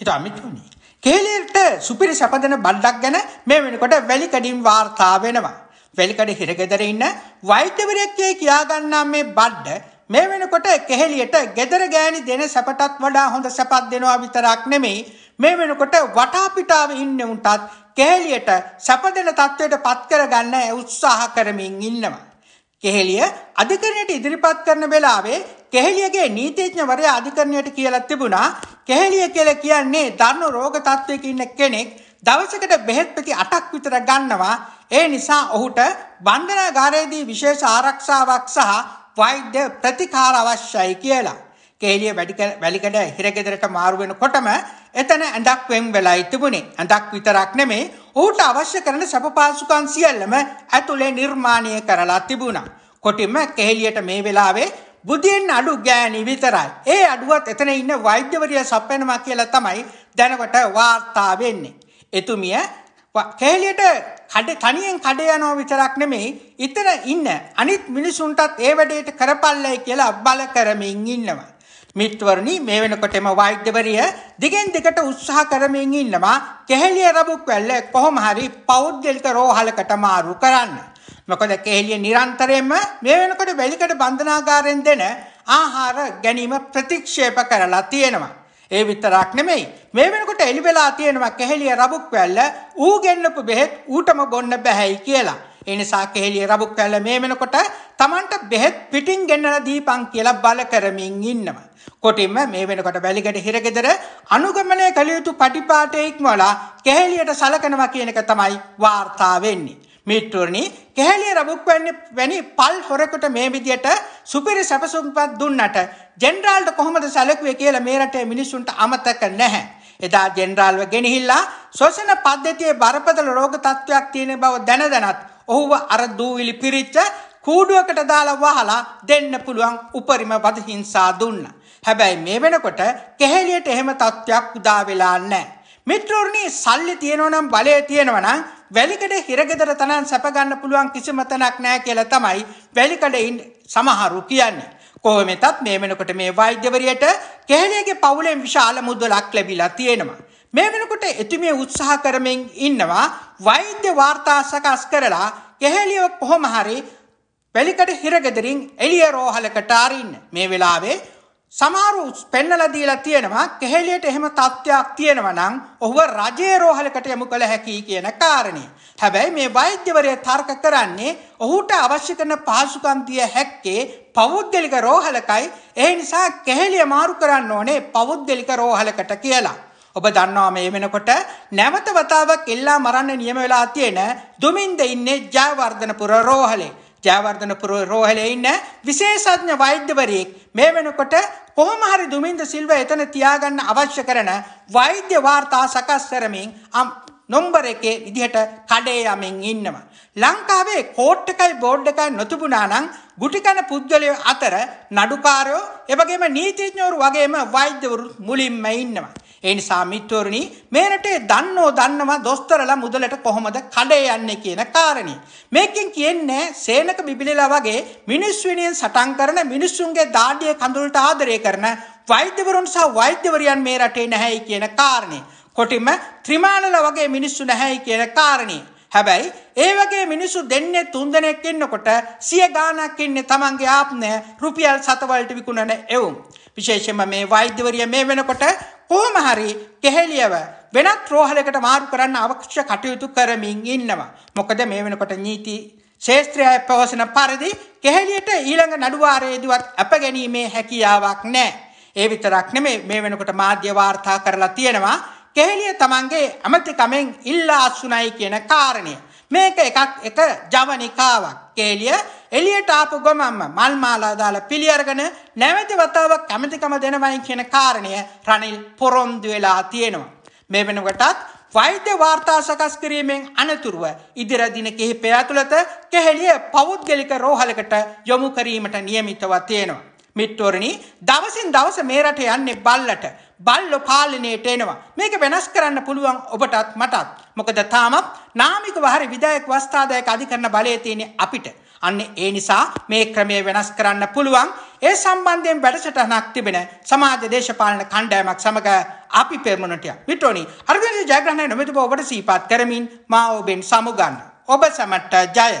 ඉතා අමිතුනි. කේලීට සුපිරි සැපදෙන බණ්ඩක් ගැන මේ වෙනකොට වැලිකඩින් වාර්තා වෙනවා. වැලිකඩ හිරගෙදර ඉන්න වෛද්‍යවරයෙක්ගේ කියාගන්නා මේ බඩ්ඩ මේ වෙනකොට කෙහෙලියට gedara ගෑණි දෙන සැපටත් වඩා හොඳ සැපක් දෙනවා විතරක් නෙමෙයි මේ වෙනකොට වටා පිටාවේ ඉන්න උන්ටත් කෙහෙලියට සැප දෙන තත්වයට පත් කරගන්න උත්සාහ කරමින් ඉන්නවා. කෙහෙලිය අධිකරණයට ඉදිරිපත් කරන වෙලාවේ කෙහෙලියගේ නීතිඥවරයා අධිකරණයට කියලා තිබුණා කෙහෙලිය කියලා කියන්නේ දරුණු රෝග තත්වයක ඉන්න කෙනෙක් දවසකට බෙහෙත් පෙති 8ක් විතර ගන්නවා. ඒ නිසා ඔහුට වන්දනාගාරයේදී විශේෂ ආරක්ෂාවක් සහ වෛද්‍ය ප්‍රතිකාර අවශ්‍යයි කියලා. කේලිය වැලිකඩ හිරගෙදරට මාරු වෙනකොටම එතන ඇඳක් වෙන් වෙලායි තිබුණේ. ඇඳක් විතරක් නෙමේ ඔහුට අවශ්‍ය කරන සැප පාසුකම් සියල්ලම ඇතුලේ නිර්මාණය කරලා තිබුණා. කොටිම කේලියට මේ වෙලාවේ බුදියෙන් අඩු ගෑණි විතරයි. ඒ අඩුවත් එතන ඉන්න වෛද්‍යවරිය සප්පෙනවා කියලා තමයි දැනකට වාර්තා වෙන්නේ. එතුමිය කේලියට කඩ තනියෙන් කඩ යනවා විතරක් නෙමෙයි ඉතන ඉන්න අනිත් මිනිසුන්ටත් ඒ වැඩේට කරපල්ලයි කියලා බල කරමින් ඉන්නවා. මිත්වරණි මේ වෙනකොටම වෛද්‍යවරිය දිගෙන් දිගට උත්සාහ කරමින් ඉන්නවා කෙහෙලිය රබුක් වැල්ල කොහොම හරි පෞද්ගලික රෝහලකට මාරු කරන්න. මොකද කෙහෙලිය නිරන්තරයෙන්ම මේ වෙනකොට වැලිකඩ බන්ධනාගාරයෙන් දෙන ආහාර ගැනීම ප්‍රතික්ෂේප කරලා තියෙනවා. ඒ විතරක් නෙමෙයි. මේ වෙනකොට එළි වෙලා තියෙනවා කෙහෙලිය රබුක් වැල්ල ඌ ගෙන්නපු බෙහෙත් ඌටම බොන්න බෑයි කියලා. ඒ නිසා කෙහෙලිය රබුක් වැල්ල මේ වෙනකොට Tamanට බෙහෙත් පිටින් ගෙන්නලා දීපන් කියලා බල කරමින් ඉන්නවා. කොටින්ම මේ වෙනකොට වැලිගඩ හිරගෙදර අනුගමනය කළ යුතු පටිපාටේ ඉක්මවලා කෙහෙලියට සලකනවා කියන එක තමයි වාර්තා වෙන්නේ. මිත්‍රවරණි කැහැලිය රබුක් වැනි පල් හොරකට මේ විදියට සුපිරි සැපසුම්පත් දුන්නට ජෙනරාල්ට කොහොමද සැලකුවේ කියලා මේ රටේ මිනිසුන්ට අමතක නැහැ. එදා ජෙනරාල්ව ගෙනහිල්ලා ශෝෂණ පද්ධතියේ බරපතල රෝග තත්ත්වයක් තියෙන බව දැන දැනත් ඔහුව අර දූවිලි පිරිච්ච කූඩුවකට දාලා වහලා දෙන්න පුළුවන් උපරිම වද හිංසා දුන්නා. හැබැයි මේ වෙනකොට කෙහෙලියට එහෙම තත්ත්වයක් උදා වෙලා නැහැ. මිත්‍රෝරණී සල්ලි තියෙනවනම් බලය තියෙනවනම් වැලිකඩ හිරගෙදර තනන් සැප ගන්න පුළුවන් කිසිම තැනක් නැහැ කියලා තමයි වැලිකඩින් සමහරු කියන්නේ. කොහොමෙතත් මේ වෙනකොට මේ වෛද්‍යවරියට කැලේගේ පවුලෙන් විශාල මුදලක් ලැබිලා තියෙනවා. මේ වෙනකොට එතුමිය උත්සාහ කරමින් ඉන්නවා වෛද්‍ය වාර්තා සකස් කරලා කැලේව කොහොම හරි වැලිකඩ හිරගෙදරින් එළිය රෝහලකට ආරින්න. මේ වෙලාවේ සමහරු පෙන්නලා දීලා තියෙනවා කෙහෙලියට එහෙම තත්ත්වයක් තියෙනවා නම් ඔහුව රජයේ රෝහලකට යොමු කළ හැකියි කියන කාරණේ. හැබැයි මේ වෛද්‍යවරයා තර්ක කරන්නේ ඔහුට අවශ්‍ය කරන පහසුකම් දිය හැක්කේ පෞද්ගලික රෝහලකයි. ඒ නිසා කෙහෙලිය මාරු කරන්න ඕනේ පෞද්ගලික රෝහලකට කියලා. ඔබ දන්නවා මේ වෙනකොට නැවත වතාවක් එල්ලා මරන්න නියම වෙලා තියෙන දුමින්ද ඉන්නේ ජයවර්ධනපුර රෝහලේ. ජයවර්ධනපුර රෝහලේ ඉන්න විශේෂඥ වෛද්‍යවරියෙක් මේ වෙනකොට කොහොම හරි දුමින්ද සිල්වා එතන තියාගන්න අවශ්‍ය කරන වෛද්‍ය වාර්තා සකස් කරමින් නොම්බර එකේ විදිහට කඩේ යමින් ඉන්නවා. ලංකාවේ කෝට් එකයි බෝඩ් එකයි නොතිබුණා නම් ගුටිකන පුද්ගලයෝ අතර නඩුකාරයෝ එවැගේම නීතිඥවරු වගේම වෛද්‍යවරු මුලින්ම ඉන්නවා. ඒ නිසා මිත්‍රෝරණි මේ රටේ දන්නෝ දන්නවා දොස්තරලා මුදලට කොහොමද කඩේ යන්නේ කියන කාරණේ. මේකෙන් කියන්නේ සේනක බිබිලලා වගේ මිනිස් විනයෙන් සටන් කරන මිනිස්සුන්ගේ දාඩිය කඳුලට ආදරය කරන වෛද්‍යවරුන් සහ වෛද්‍යවරියන් මේ රටේ නැහැයි කියන කාරණේ. කොටිම ත්‍රිමාලල වගේ මිනිස්සු නැහැයි කියන කාරණේ. හැබැයි ඒ වගේ මිනිස්සු දෙන්නේ තුන් දෙනෙක් ඉන්නකොට සිය ගාණක් ඉන්නේ Tamange ආප්නය රුපියල් 7 වලට විකුණන එවුන්. විශේෂයෙන්ම මේ වෛද්‍යවරිය මේ වෙනකොට කොහොම හරි කෙහෙලියව වෙනත් රෝහලකට මාරු කරන්න අවශ්‍ය කටයුතු කරමින් ඉන්නවා. මොකද මේ වෙනකොට නීති ශේත්‍රය පවසන පරිදි කෙහෙලියට ඊළඟ නඩුවාරයේදීවත් අප ගැනීමේ හැකියාවක් නැහැ. ඒ විතරක් නෙමෙයි මේ වෙනකොට මාධ්‍ය වාර්තා කරලා තියෙනවා කෙහෙලිය තමන්ගේ ඇමතිකමෙන් ඉල්ලා අස්සුනයි කියන කාරණය. මේක එකක් එක ජවනිකාවක්. කෙහෙලිය එළියට ආපු ගමන්ම මල් මාලා දාලා පිළිඅරගෙන නැවත වතාවක් ඇමතිකම දෙනවයි කියන කාරණය රනිල් පොරොන්දු වෙලා තියෙනවා. මේ වෙනකොටත් වෛද්‍ය වාර්තා සකස් කිරීමෙන් අනතුරුව ඉදිරි දින කිහිපය ඇතුළත කෙහෙළිය පෞද්ගලික රෝහලකට යොමු කිරීමට නියමිතව තියෙනවා. මිට්ටෝරණි දවසින් දවස මේ රට යන්නේ බල්ලට බල්ලො පාලනයට එනවා. මේක වෙනස් කරන්න පුළුවන් ඔබටත් මටත්. මොකද තාමත් නාමික වහරි විදායක වස්ථාදායක අධිකරණ බලය තියෙන අපිට. අන්න ඒ නිසා මේ ක්‍රමය වෙනස් කරන්න පුළුවන්. ඒ සම්බන්ධයෙන් වැඩසටහනක් තිබෙන සමාජ දේශපාලන කණ්ඩායමක් සමග අපි පෙරමුණට විටෝනි අරවින්ද ජයග්‍රහණ නොමැතිව ඔබට සීපත් කරමින් මා ඔබෙන් සමුගන්න. ඔබ සමට ජය.